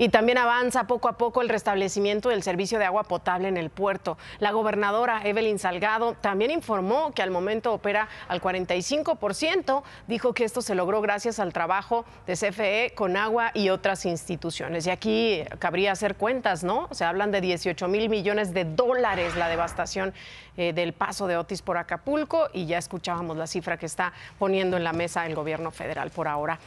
Y también avanza poco a poco el restablecimiento del servicio de agua potable en el puerto. La gobernadora Evelyn Salgado también informó que al momento opera al 45%. Dijo que esto se logró gracias al trabajo de CFE con agua y otras instituciones. Y aquí cabría hacer cuentas, ¿no? Se hablan de 18 mil millones de dólares la devastación eh, del paso de Otis por Acapulco y ya escuchábamos la cifra que está poniendo en la mesa el gobierno federal por ahora.